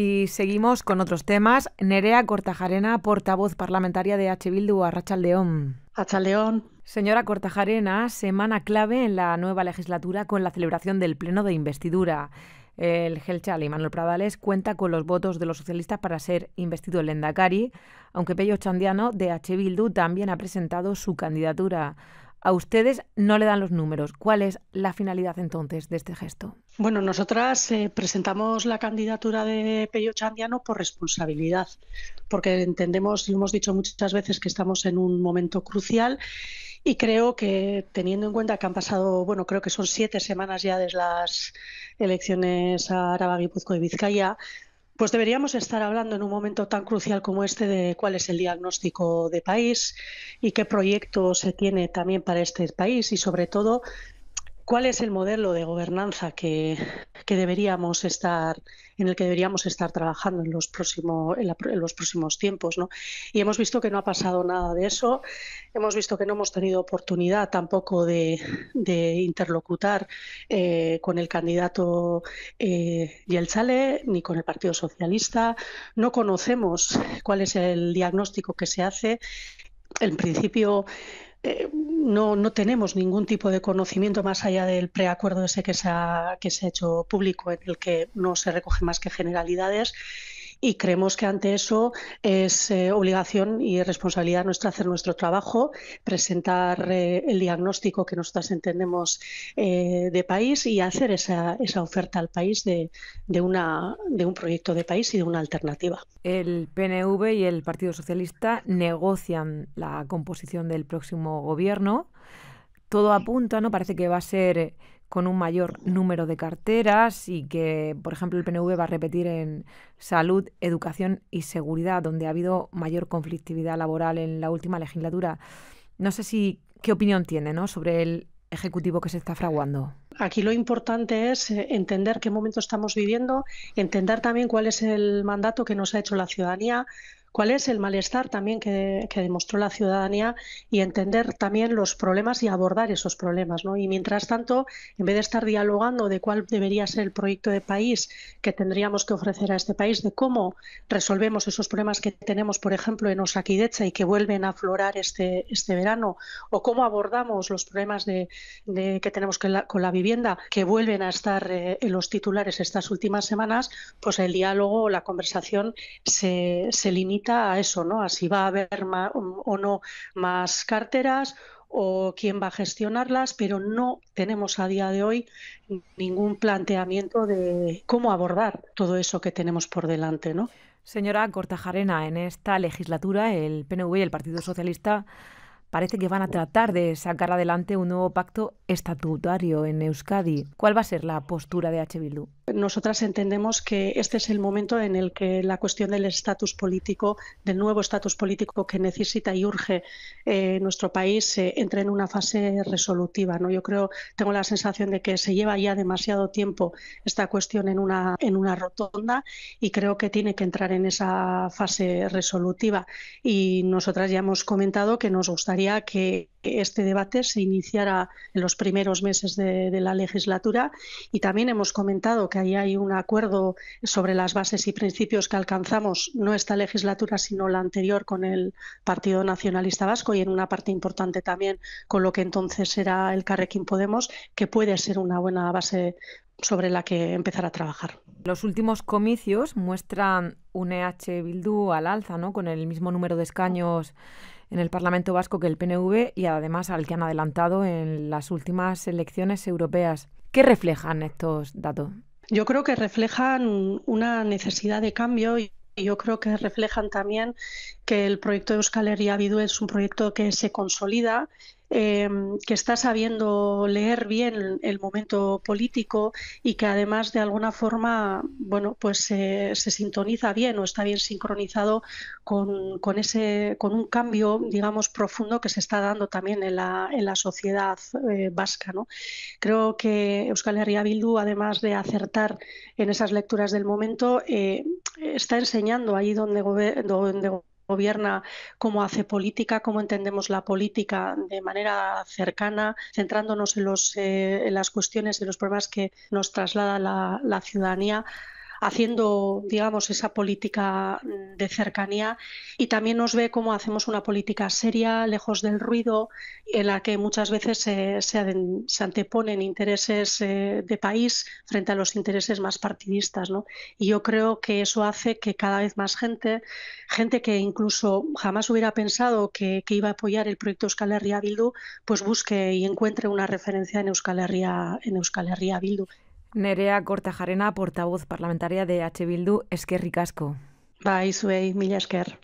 Y seguimos con otros temas. Nerea Cortajarena, portavoz parlamentaria de H. Bildu, Arrachaldeón. León. Señora Cortajarena, semana clave en la nueva legislatura con la celebración del pleno de investidura. El Gelchal y Manuel Pradales cuenta con los votos de los socialistas para ser investido en Lendakari, aunque Pello Chandiano de H. Bildu también ha presentado su candidatura. A ustedes no le dan los números. ¿Cuál es la finalidad entonces de este gesto? Bueno, nosotras eh, presentamos la candidatura de Pello Chandiano por responsabilidad, porque entendemos y hemos dicho muchas veces que estamos en un momento crucial y creo que teniendo en cuenta que han pasado, bueno, creo que son siete semanas ya desde las elecciones a Araba, Guipúzcoa y Vizcaya, pues deberíamos estar hablando en un momento tan crucial como este de cuál es el diagnóstico de país y qué proyecto se tiene también para este país y sobre todo cuál es el modelo de gobernanza que, que, deberíamos estar en el que deberíamos estar trabajando en los, próximos en, los próximos tiempos ¿no? y hemos visto que no ha pasado nada de eso hemos visto que no hemos tenido oportunidad tampoco de, interlocutar eh, con el candidato eh, ni con el Partido Socialista no conocemos cuál es el diagnóstico que se hace en principio eh, no, no, tenemos ningún tipo de conocimiento más allá del preacuerdo ese que se, ha, que se ha hecho público, en el que no se recoge más que generalidades y creemos que ante eso es eh, obligación y responsabilidad nuestra hacer nuestro trabajo, presentar eh, el diagnóstico que nosotras entendemos eh, de país y hacer esa, esa oferta al país de, de, una, de un proyecto de país y de una alternativa. El PNV y el Partido Socialista negocian la composición del próximo gobierno todo apunta, ¿no? Parece que va a ser eh, con un mayor número de carteras y que, por ejemplo, el PNV va a repetir en salud, educación y seguridad, donde ha habido mayor conflictividad laboral en la última legislatura. No sé si qué opinión tiene, ¿no? Sobre el ejecutivo que se está fraguando. Aquí lo importante es eh, entender qué momento estamos viviendo, entender también cuál es el mandato que nos ha hecho la ciudadanía, cuál es el malestar también que, demostró la ciudadanía y entender también los problemas y abordar esos problemas. ¿no? Y mientras tanto, en vez de estar dialogando de cuál debería ser el proyecto de país que tendríamos que ofrecer a este país, de cómo resolvemos esos problemas que tenemos, por ejemplo, en Osakidecha y que vuelven a aflorar este, este verano, o cómo abordamos los problemas que tenemos con la vivienda que vuelven a estar eh, en los titulares estas últimas semanas, pues el diálogo la conversación se, se limita a eso, ¿no? A si va a haber más, o no más carteras o quién va a gestionarlas, pero no tenemos a día de hoy ningún planteamiento de cómo abordar todo eso que tenemos por delante, ¿no? Señora Cortajarena, en esta legislatura el PNV y el Partido Socialista parece que van a tratar de sacar adelante un nuevo pacto estatutario en Euskadi. ¿Cuál va a ser la postura de H. Bildu? Nosotras entendemos que este es el momento en el que la cuestión del estatus político, del nuevo estatus político que necesita y urge eh, nuestro país, eh, entre en una fase resolutiva. ¿no? Yo creo, tengo la sensación de que se lleva ya demasiado tiempo esta cuestión en una, en una rotonda y creo que tiene que entrar en esa fase resolutiva. Y nosotras ya hemos comentado que nos gustaría que este debate se iniciara en los primeros meses de la legislatura y también hemos comentado que ahí hay un acuerdo sobre las bases y principios que alcanzamos, no esta legislatura, sino la anterior con el Partido Nacionalista Vasco y en una parte importante también con lo que entonces era el Carrequín Podemos, que puede ser una buena base sobre la que empezar a trabajar. Los últimos comicios muestran un EH Bildu al alza, ¿no? Con el mismo número de escaños en el Parlamento Vasco que el PNV y además al que han adelantado en las últimas elecciones europeas. ¿Qué reflejan estos datos? yo creo que reflejan una necesidad de cambio y yo creo que reflejan también que el proyecto de Euskal Herria es un proyecto que se consolida Em, que está sabiendo leer bien el momento político y que además de alguna forma, bueno, pues eh, se sintoniza bien o está bien sincronizado con, ese, con un cambio, digamos, profundo que se está dando también en la, en la sociedad eh, vasca. ¿no? Creo que Euskal Herria Bildu, además de acertar en esas lecturas del momento, eh, está enseñando ahí donde, donde gobierna, cómo hace política, cómo entendemos la política de manera cercana, centrándonos en, los, eh, en las cuestiones y los problemas que nos traslada la, la ciudadanía haciendo, digamos, esa política mm, de cercanía y también nos ve cómo hacemos una política seria, lejos del ruido, en la que muchas veces se, anteponen intereses eh, de país frente a los intereses más partidistas. ¿no? Y yo creo que eso hace que cada vez más gente, gente que incluso jamás hubiera pensado que, que iba a apoyar el proyecto Euskal Herria Bildu, pues busque y encuentre una referencia en Euskal Herria, en Euskal Herria Bildu. Nerea Kortajarena, portavoz parlamentaria de H. Bildu, eskerrik asko. Bai, zuei, mila esker.